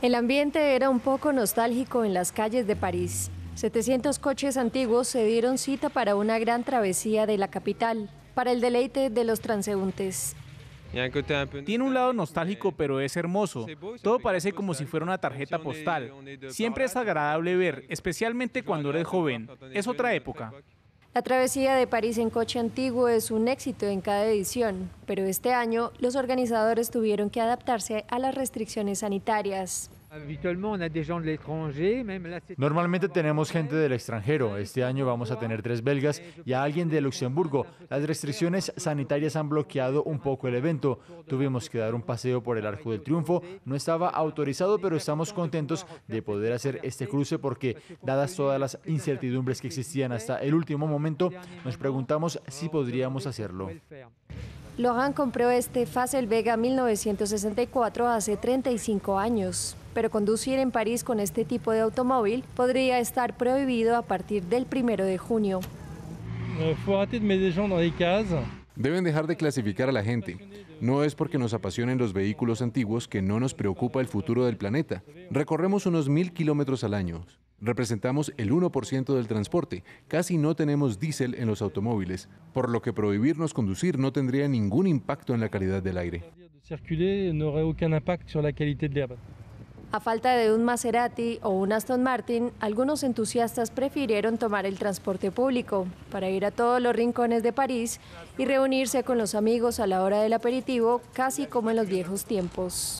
El ambiente era un poco nostálgico en las calles de París. 700 coches antiguos se dieron cita para una gran travesía de la capital, para el deleite de los transeúntes. Tiene un lado nostálgico, pero es hermoso. Todo parece como si fuera una tarjeta postal. Siempre es agradable ver, especialmente cuando eres joven. Es otra época. La travesía de París en coche antiguo es un éxito en cada edición, pero este año los organizadores tuvieron que adaptarse a las restricciones sanitarias. Normalmente tenemos gente del extranjero. Este año vamos a tener tres belgas y a alguien de Luxemburgo. Las restricciones sanitarias han bloqueado un poco el evento. Tuvimos que dar un paseo por el Arco del Triunfo. No estaba autorizado, pero estamos contentos de poder hacer este cruce porque, dadas todas las incertidumbres que existían hasta el último momento, nos preguntamos si podríamos hacerlo. Lohan compró este Facel Vega 1964 hace 35 años, pero conducir en París con este tipo de automóvil podría estar prohibido a partir del 1 de junio. Deben dejar de clasificar a la gente. No es porque nos apasionen los vehículos antiguos que no nos preocupa el futuro del planeta. Recorremos unos mil kilómetros al año. Representamos el 1% del transporte, casi no tenemos diésel en los automóviles, por lo que prohibirnos conducir no tendría ningún impacto en la calidad del aire. A falta de un Maserati o un Aston Martin, algunos entusiastas prefirieron tomar el transporte público para ir a todos los rincones de París y reunirse con los amigos a la hora del aperitivo, casi como en los viejos tiempos.